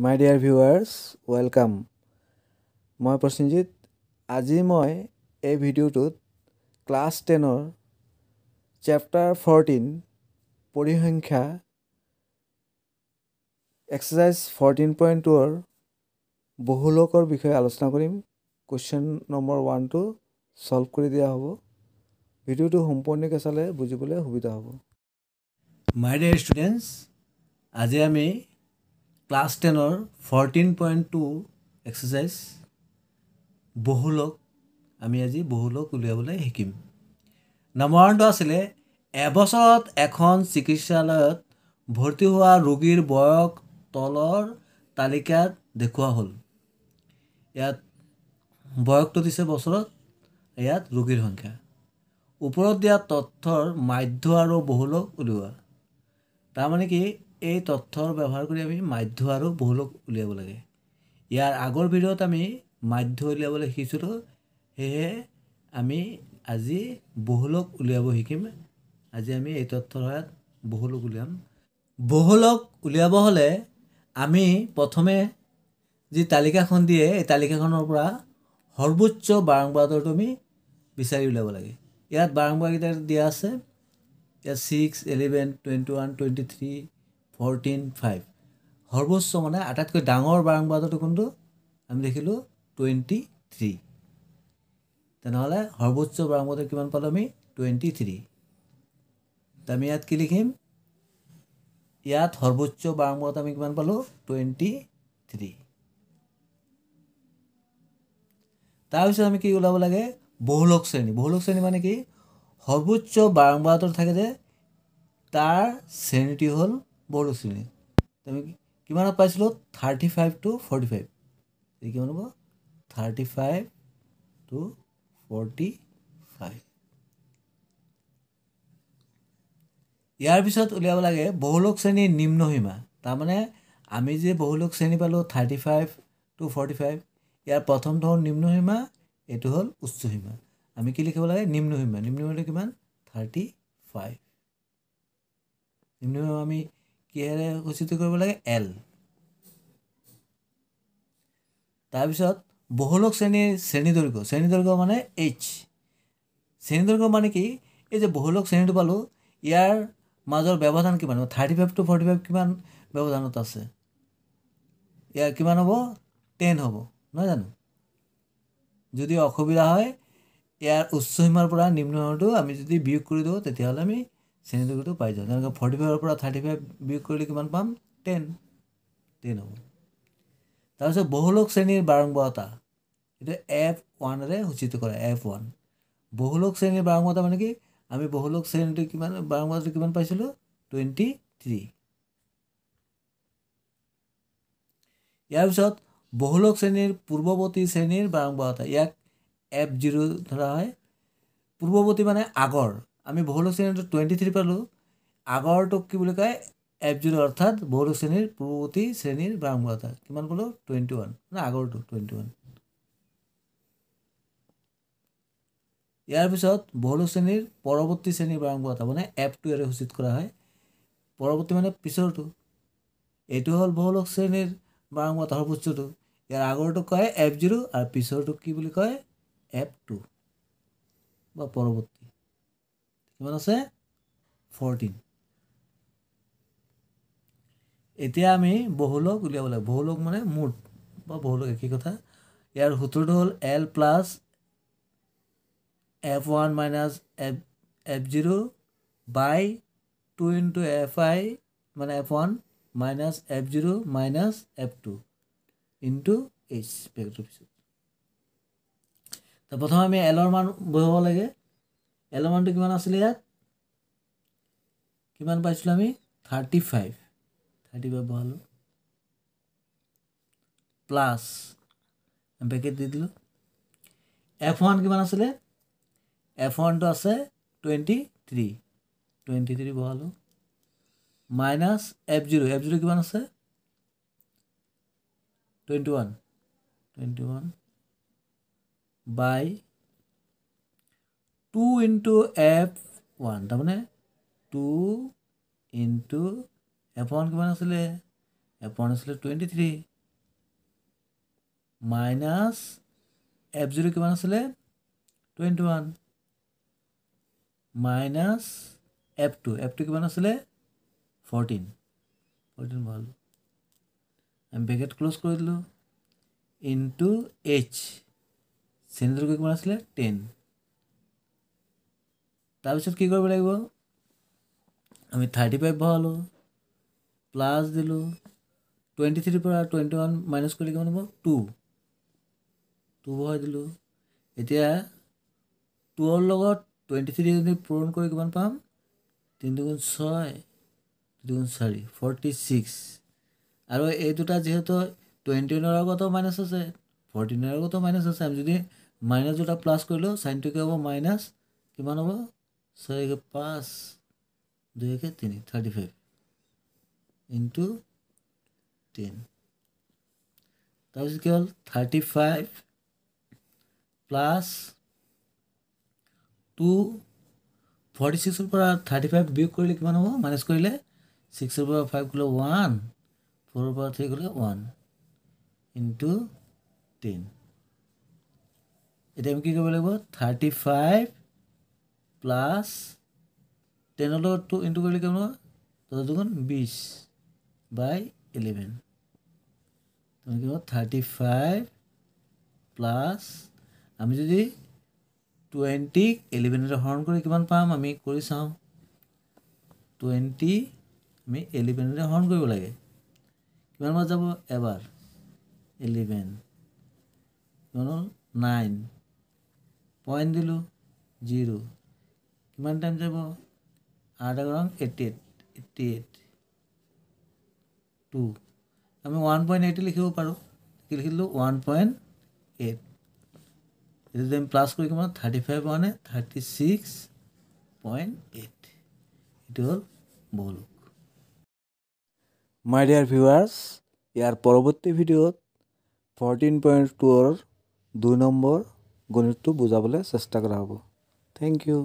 মাই dear viewers welcome মই প্ৰসেনজিৎ আজি মই এই ভিডিঅ'টোত ক্লাছ টেনৰ চেপ্টাৰ ফৰ্টিন পৰিসংখ্যা এক্সাৰচাইজ ফৰ্টিন পইণ্ট টুৰ বহুলোকৰ বিষয়ে আলোচনা কৰিম কুৱেশ্যন নম্বৰ ওৱানটো ছল্ভ কৰি দিয়া হ'ব ভিডিঅ'টো সম্পূৰ্ণকৈ চালে বুজিবলৈ সুবিধা হ'ব মাই ডিয়াৰ ষ্টুডেণ্টছ আজি আমি ক্লাছ টেনৰ ফৰ্টিন পইণ্ট টু এক্সাৰচাইজ বহুলক আমি আজি বহুলক উলিয়াবলৈ শিকিম নম্বৰটো আছিলে এবছৰত এখন চিকিৎসালয়ত ভৰ্তি হোৱা ৰোগীৰ বয়স তলৰ তালিকাত দেখুওৱা হ'ল ইয়াত বয়সটো দিছে বছৰত ইয়াত ৰোগীৰ সংখ্যা ওপৰত দিয়া তথ্যৰ মাধ্য আৰু বহুলক উলিওৱা তাৰমানে কি এই তথ্যৰ ব্যৱহাৰ কৰি আমি মাধ্য আৰু বহুলক উলিয়াব লাগে ইয়াৰ আগৰ ভিডিঅ'ত আমি মাধ্য উলিয়াবলৈ শিকিছিলোঁ সেয়েহে আমি আজি বহুলক উলিয়াব শিকিম আজি আমি এই তথ্যৰ সহায়ত বহুলোক উলিয়াম বহুলক উলিয়াব হ'লে আমি প্ৰথমে যি তালিকাখন দিয়ে এই তালিকাখনৰ পৰা সৰ্বোচ্চ বাৰংবাৰ বাৰংবাৰটো আমি বিচাৰি উলিয়াব লাগে ইয়াত বাৰংবাৰকেইটা দিয়া আছে ইয়াত six eleven twenty one twenty three fourteen five সৰ্বোচ্চ মানে আটাইতকৈ ডাঙৰ বাৰংবাদৰটো কোনটো আমি দেখিলোঁ টুৱেণ্টি থ্ৰী তেনেহ'লে সৰ্বোচ্চ বাৰংবাদৰ কিমান পালোঁ আমি টুৱেণ্টি থ্ৰী আমি ইয়াত কি লিখিম ইয়াত সৰ্বোচ্চ বাৰংবাদ আমি কিমান পালোঁ টুৱেণ্টি থ্ৰী তাৰপিছত আমি কি ওলাব লাগে বহুলোক শ্ৰেণী বহুলোক শ্ৰেণী মানে কি সৰ্বোচ্চ বাৰংবাদৰ থাকে যে তাৰ শ্ৰেণীটি হ'ল বৰ্ড আছিলে তুমি কিমানত পাইছিলোঁ thirty five to forty five এই কিমান হ'ব thirty five to forty five ইয়াৰ পিছত উলিয়াব লাগে বহুলোক শ্ৰেণীৰ নিম্ন সীমা তাৰমানে আমি যে বহুলোক শ্ৰেণী পালোঁ thirty five to forty five ইয়াৰ প্ৰথম ধৰণ নিম্ন সীমা এইটো হ'ল উচ্চ সীমা আমি কি লিখিব লাগে নিম্ন সীমা নিম্ন সীমাটো কিমান থাৰ্টি ফাইভ নিম্ন সীমা আমি কিহেৰে সূচিত কৰিব লাগে এল তাৰপিছত বহুলক শ্ৰেণী শ্ৰেণীদৰ্ঘ শ্ৰেণীদৰ্ঘ মানে এইচ শ্ৰেণীদৰ্ঘ মানে কি এই যে বহুলক শ্ৰেণীটো পালোঁ ইয়াৰ মাজৰ ব্যৱধান কিমান হ'ব thirty five to forty five কিমান ব্যৱধানত আছে ইয়াৰ কিমান হ'ব টেন হ'ব নহয় জানো যদি অসুবিধা হয় ইয়াৰ উচ্চসীমাৰ পৰা নিম্নটো আমি যদি বিয়োগ কৰি দিওঁ তেতিয়াহ'লে আমি চেনি টুকুৰিটো পাই যাওঁ যেনেকৈ ফৰ্টি ফাইভৰ পৰা থাৰ্টি ফাইভ বিয়োগ কৰিলে কিমান পাম টেন টেন হ'ব তাৰপিছত বহুলোক শ্ৰেণীৰ বাৰম্বাৰতা এইটো এফ ওৱানেৰে সূচিত কৰে এফ ওৱান বহুলোক শ্ৰেণীৰ বাৰম্বাৰতা মানে কি আমি বহুলোক শ্ৰেণীটো কিমান বাৰম্বাৰতাটো কিমান পাইছিলোঁ টুৱেণ্টি থ্ৰী ইয়াৰ পিছত বহুলোক শ্ৰেণীৰ পূৰ্বৱৰ্তী শ্ৰেণীৰ বাৰম্বাৰতা ইয়াক এফ জিৰ' ধৰা হয় পূৰ্বৱৰ্তী মানে আগৰ আমি বহুলোক শ্ৰেণীটো টুৱেণ্টি থ্ৰী পালোঁ আগৰটোক কি বুলি কয় এফ জিৰ' অৰ্থাৎ বহুলোক শ্ৰেণীৰ পূৰ্বৱৰ্তী শ্ৰেণীৰ বা অংগতা কিমান পালোঁ টুৱেণ্টি ওৱান মানে আগৰটো টুৱেণ্টি ওৱান ইয়াৰ পিছত বহুলোক শ্ৰেণীৰ পৰৱৰ্তী শ্ৰেণীৰ বা অংগতা মানে এফ টু ইয়াৰে সূচিত কৰা হয় পৰৱৰ্তী মানে পিছৰটো এইটো হ'ল বহুলোক শ্ৰেণীৰ বা অংগতা সৰ্বোচ্চটো ইয়াৰ আগৰটো কয় এফ জিৰ' আৰু পিছৰটো কি বুলি কয় এফ টু বা পৰৱৰ্তী কিমান আছে ফৰ্টিন এতিয়া আমি বহুলক উলিয়াব লাগে বহুলক মানে মুঠ বা বহুলক একেই কথা ইয়াৰ সূত্ৰটো হ'ল L plus F one minus F F zero' by two into F I মানে F one minus F zero' minus F two into H পেকেটৰ পিছত প্ৰথমে আমি এলৰ মান বহাব লাগে এলেভেনটো কিমান আছিলে ইয়াত কিমান পাইছিলোঁ আমি থাৰ্টি ফাইভ থাৰ্টি ফাইভ বহালোঁ প্লাছ বেকেট দি দিলোঁ এফ ওৱান কিমান আছিলে এফ ওৱানটো আছে টুৱেণ্টি থ্ৰী টুৱেণ্টি থ্ৰী বহালোঁ minus F zero' F zero' কিমান আছে twenty one twenty one by two into F one তাৰমানে টু ইণ্টু এফ ওৱান কিমান আছিলে এফ ওৱান আছিলে twenty three minus F zero' কিমান আছিলে twenty one minus F two F two কিমান আছিলে ফৰ্টিন ফৰ্টিন ভাল আমি বেগেট ক্লজ কৰি দিলোঁ ইণ্টু এইচ চেনিটোৰ কিমান আছিলে টেন তাৰপিছত কি কৰিব লাগিব আমি থাৰ্টি ফাইভ বহালোঁ প্লাছ দিলোঁ টুৱেণ্টি থ্ৰীৰ পৰা টুৱেণ্টি ওৱান মাইনাছ কৰিলে কিমান হ'ব টু টু বহাই দিলোঁ এতিয়া টুৰ লগত টুৱেণ্টি থ্ৰী যদি পূৰণ কৰি কিমান পাম তিনি দুগুণ ছয় দুগুণ চাৰি ফৰ্টি ছিক্স আৰু এই দুটা যিহেতু টুৱেণ্টি ওৱানৰ আগতো মাইনাছ আছে ফৰ্টিনৰ আগতো মাইনাছ আছে আমি যদি মাইনাছ দুটা প্লাছ কৰিলোঁ চাইনটো কি হ'ব মাইনাছ কিমান হ'ব সারে গা পাঁচ দুই একে তিন থার্টি ফাইভ ইন্টু টেন তারপর কি হল thirty five plus two forty সিক্সের পর থার্টি ফাইভ বিয়োগ করলে কি হব মাইনাস করলে সিক্সের পর ফাইভ গুলো ওয়ান ফোরের পর থ্রি গুলো ওয়ান ইন্টু টেন এটা আমি কি করবো লাগবো থার্টি ফাইভ প্লাছ টেনৰ টু ইনটু কৰিলে কেমন হ'ব দহ দুগুণ বিছ বাই ইলেভেন তোমাৰ কিমান থাৰ্টি ফাইভ প্লাছ আমি যদি টুৱেণ্টিক ইলেভেনেৰে হৰণ কৰি কিমান পাম আমি কৰি চাওঁ টুৱেণ্টি আমি ইলেভেনেৰে হৰণ কৰিব লাগে কিমান বাৰ যাব এবাৰ ইলেভেন কিমান হ'ল নাইন পইণ্ট দিলোঁ জিৰ' কিমান টাইম যাব আৰ এটা কৰা eighty eight eighty eight to আমি ওৱান পইণ্ট এইট লিখিব পাৰোঁ কি লিখিলোঁ ওৱান পইণ্ট এইট এইটো যদি আমি প্লাছ কৰি কিমান থাৰ্টি ফাইভ মানে থাৰ্টি ছিক্স পইণ্ট এইট এইটো হ'ল বলুক মাই ডিয়াৰ ভিউৱাৰ্ছ ইয়াৰ পৰৱৰ্তী ভিডিঅ'ত ফৰ্টিন পইণ্ট টুৰ দুই নম্বৰ গণিতটো বুজাবলৈ চেষ্টা কৰা হ'ব থেংক ইউ